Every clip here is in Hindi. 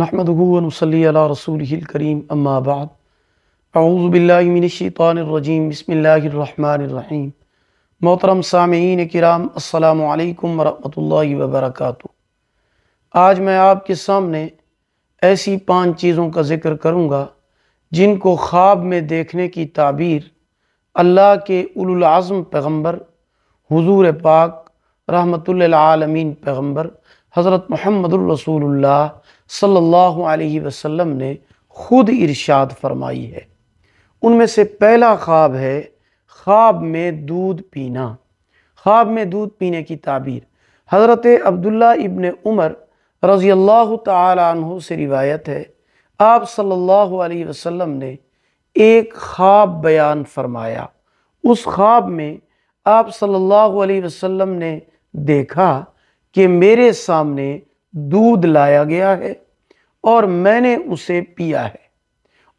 नहमदूनसली रसूल करीम अम्माबाद अऊज़बिल्लिमिनशानरजीम बसमीम मोहतरम सामीन कराम अल्लाम वरहि वबरक आज मैं आपके सामने ऐसी पांच चीज़ों का ज़िक्र करूँगा जिनको ख्वाब में देखने की ताबीर अल्लाह के उलज़म पैगम्बर हजूर पाक रहमतुल्लामीन पैगम्बर हज़रत महमद रसूलुल्लाह सल्लल्लाहु अलैहि वसल्लम ने खुद इरशाद फरमाई है उनमें से पहला ख्वाब है ख्वाब में दूध पीना ख्वाब में दूध पीने की ताबीर हज़रत अब्दुल्ला इबन उमर रज़ी अल्लाह तु से रिवायत है आप सल्लल्लाहु अलैहि वसल्लम ने एक ख्वाब बयान फरमाया उस ख्वाब में आप सल्लल्लाहु अलैहि वसल्लम ने देखा कि मेरे सामने दूध लाया गया है और मैंने उसे पिया है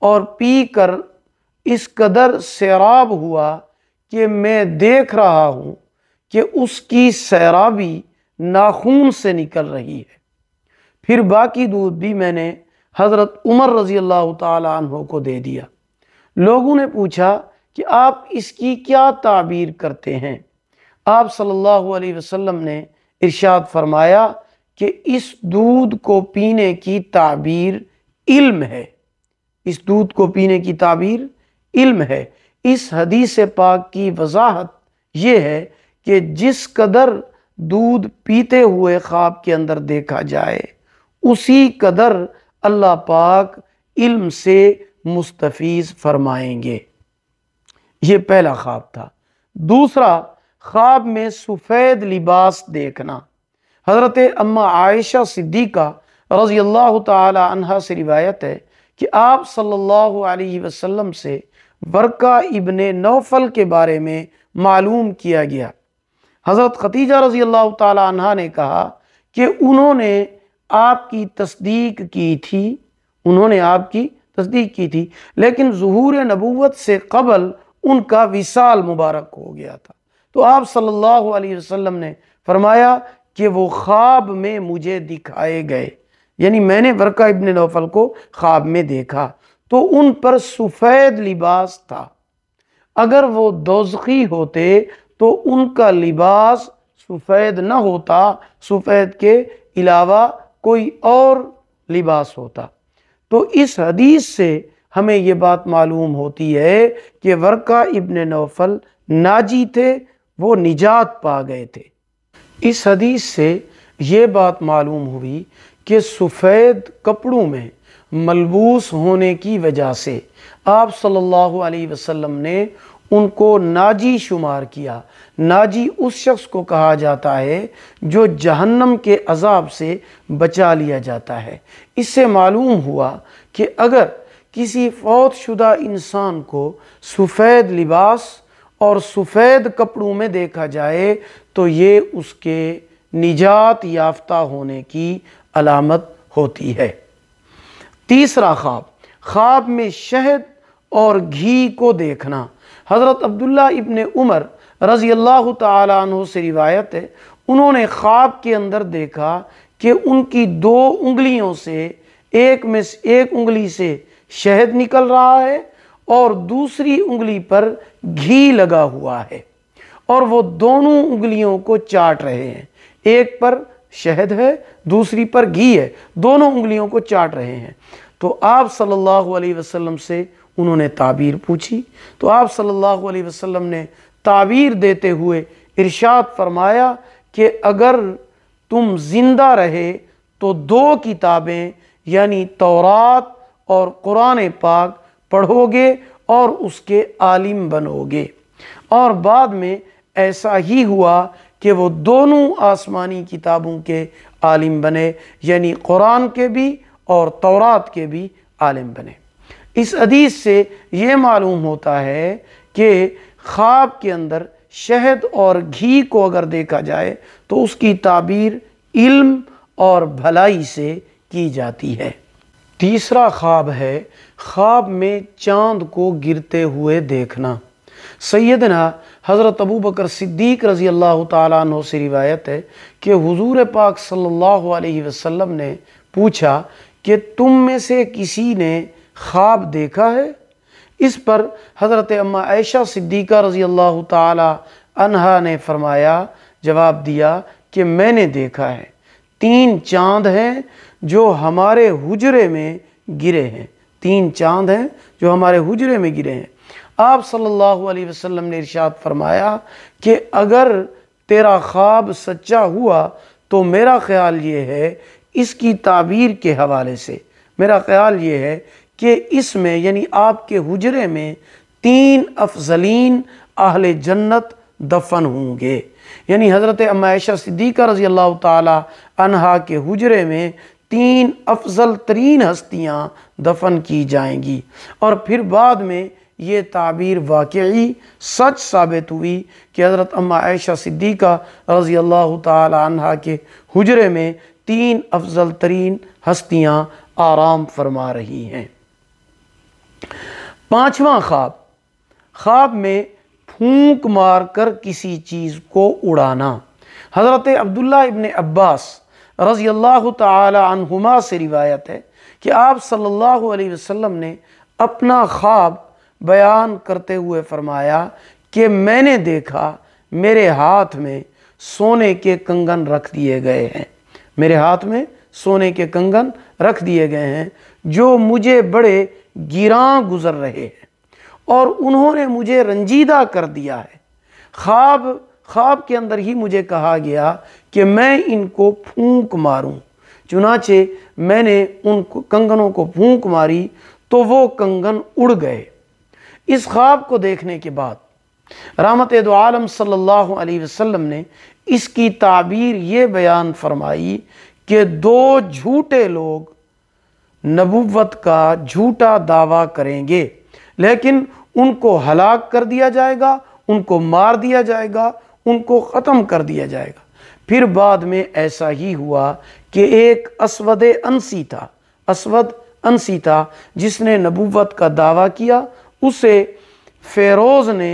और पी कर इस कदर सैराब हुआ कि मैं देख रहा हूँ कि उसकी सैराबी नाखून से निकल रही है फिर बाकी दूध भी मैंने हज़रत उमर रज़ी अल्लाह तहों को दे दिया लोगों ने पूछा कि आप इसकी क्या ताबीर करते हैं आप सल्लल्लाहु अलैहि वसल्लम ने इरशाद फरमाया कि इस दूध को पीने की ताबीर इल्म है इस दूध को पीने की ताबीर इल्म है इस हदीस पाक की वजाहत यह है कि जिस कदर दूध पीते हुए ख्वाब के अंदर देखा जाए उसी कदर अल्लाह पाक इल्म से मुस्तफ़ फरमाएंगे ये पहला ख्वाब था दूसरा ख्वाब में सफ़ेद लिबास देखना हज़रत अम्मा आयशा सिद्दीक़ा रज़ी अल्लाह तहा से रिवायत है कि आप सल्लल्लाहु अलैहि वसल्लम से वर्का इबन नौफल के बारे में मालूम किया गया हज़रत खतीजा रज़ी अल्लाह तहा ने कहा कि उन्होंने आपकी तस्दीक की थी उन्होंने आपकी तस्दीक की थी लेकिन जहूर नबूत से कबल उनका विशाल मुबारक हो गया था तो आप सल्लल्लाहु अलैहि वसल्लम ने फरमाया कि वो ख्वाब में मुझे दिखाए गए यानी मैंने वरका इबन नौफल को ख्वाब में देखा तो उन पर सफ़ेद लिबास था अगर वो दोजखी होते तो उनका लिबास सफ़ेद न होता सफ़ेद के अलावा कोई और लिबास होता तो इस हदीस से हमें ये बात मालूम होती है कि वर्का इबन नौफल नाजी थे वो निजात पा गए थे इस हदीस से ये बात मालूम हुई कि सफ़ेद कपड़ों में मलबूस होने की वजह से आप सल्लल्लाहु अलैहि वसल्लम ने उनको नाजी शुमार किया नाजी उस शख्स को कहा जाता है जो जहन्नम के अजाब से बचा लिया जाता है इससे मालूम हुआ कि अगर किसी फौत शुदा इंसान को सफ़ेद लिबास और सफ़ेद कपड़ों में देखा जाए तो ये उसके निजात याफ्ता होने की अलामत होती है तीसरा ख्वाब ख्वाब में शहद और घी को देखना हज़रत अब्दुल्ला इबन उमर रज़ी अल्लाह तु से रिवायत है उन्होंने ख्वाब के अंदर देखा कि उनकी दो उंगलियों से एक में एक उंगली से शहद निकल रहा है और दूसरी उंगली पर घी लगा हुआ है और वो दोनों उंगलियों को चाट रहे हैं एक पर शहद है दूसरी पर घी है दोनों उंगलियों को चाट रहे हैं तो आप सल्लल्लाहु अलैहि वसल्लम से उन्होंने ताबीर पूछी तो आप सल्लल्लाहु अलैहि वसल्लम ने ताबीर देते हुए इरशाद फरमाया कि अगर तुम ज़िंदा रहे तो दो किताबें यानी तौरात और कुरान पाक पढ़ोगे और उसके आलिम बनोगे और बाद में ऐसा ही हुआ कि वो दोनों आसमानी किताबों के आलिम बने यानी कुरान के भी और तौरात के भी आलिम बने इस अदीस से ये मालूम होता है कि ख्वाब के अंदर शहद और घी को अगर देखा जाए तो उसकी ताबीर इल्म और भलाई से की जाती है तीसरा ख्वाब है ख्वाब में चांद को गिरते हुए देखना सैदना हज़रत अबू बकर सिद्दीक रज़ी अल्लाह तु से रिवायत है कि हज़ूर पाक सल्ला अलैहि ने पूछा कि तुम में से किसी ने ख्वाब देखा है इस पर हज़रत अम्मा ऐशा सिद्दीक़ा रज़ी अल्लाह तहा ने फरमाया जवाब दिया कि मैंने देखा है तीन चांद हैं जो हमारे हुजरे में गिरे हैं तीन चांद हैं जो हमारे हुजरे में गिरे हैं आप सल्लल्लाहु अलैहि वसल्लम ने इरशाद फरमाया कि अगर तेरा ख्वाब सच्चा हुआ तो मेरा ख्याल ये है इसकी ताबीर के हवाले से मेरा ख्याल ये है कि इसमें यानी आपके हुजरे में तीन अफजलीन अहल जन्नत दफन होंगे यानी हज़रत अम्मा सिद्दीक़ा रज़ी अल्लाह ताला के हुजरे में तीन अफजल तरीन हस्तियाँ दफन की जाएंगी और फिर बाद में ये ताबीर वाकई सच साबित हुई कि हज़रत अम्मा आयशा सिद्दीक़ा रज़ी अल्लाह तहा के हजरे में तीन अफजल तरीन हस्तियाँ आराम फरमा रही हैं पाँचवा ख्वाब ख्वाब में फूंक मार कर किसी चीज़ को उड़ाना हज़रत अब्दुल्ला इबन अब्बास रज़ी अल्लाह तुमा से रिवायत है कि आप सल्लल्लाहु अलैहि वसल्लम ने अपना ख्वाब बयान करते हुए फरमाया कि मैंने देखा मेरे हाथ में सोने के कंगन रख दिए गए हैं मेरे हाथ में सोने के कंगन रख दिए गए हैं जो मुझे बड़े गिरां गुज़र रहे हैं और उन्होंने मुझे रंजीदा कर दिया है ख्वाब ख्वाब के अंदर ही मुझे कहा गया कि मैं इनको फूंक मारूं चुनाचे मैंने उन कंगनों को फूंक मारी तो वो कंगन उड़ गए इस ख्वाब को देखने के बाद रामत आलम सल्लल्लाहु अलैहि वसल्लम ने इसकी ताबीर ये बयान फरमाई कि दो झूठे लोग नबुवत का झूठा दावा करेंगे लेकिन उनको हलाक कर दिया जाएगा उनको मार दिया जाएगा उनको ख़त्म कर दिया जाएगा फिर बाद में ऐसा ही हुआ कि एक असवद अनसी था असवद अनसी था जिसने नबूवत का दावा किया उसे फेरोज़ ने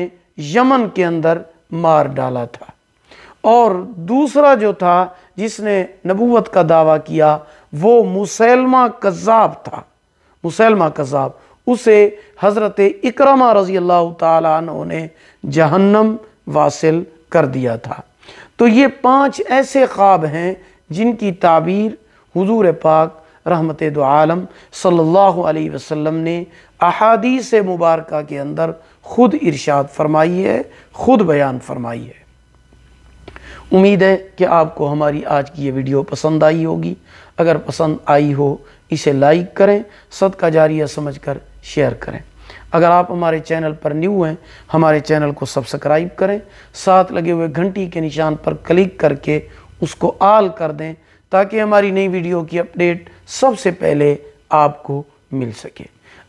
यमन के अंदर मार डाला था और दूसरा जो था जिसने नबूवत का दावा किया वो मुसलमा कज़ाब था मुसलमा कज़ाब उसे हज़रत इकरमा रज़ी अल्लाह तु ने जहन्नम वासिल कर दिया था तो ये पांच ऐसे ख्वाब हैं जिनकी ताबीर हुजूर पाक रहमत दो आलम सल्लल्लाहु अलैहि वसल्लम ने अहादीस मुबारक के अंदर ख़ुद इरशाद फरमाई है ख़ुद बयान फरमाई है उम्मीद है कि आपको हमारी आज की ये वीडियो पसंद आई होगी अगर पसंद आई हो इसे लाइक करें सदका जारिया समझ कर शेयर करें अगर आप हमारे चैनल पर न्यू हैं हमारे चैनल को सब्सक्राइब करें साथ लगे हुए घंटी के निशान पर क्लिक करके उसको आल कर दें ताकि हमारी नई वीडियो की अपडेट सबसे पहले आपको मिल सके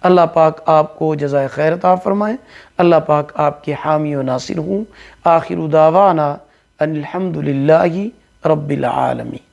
अल्लाह पाक आपको जजाय खैर ता फरमाएँ अल्लाह पाक आपके हामी व नासिर हूँ आखिर दावाना अलहमदिल्ला रबालमी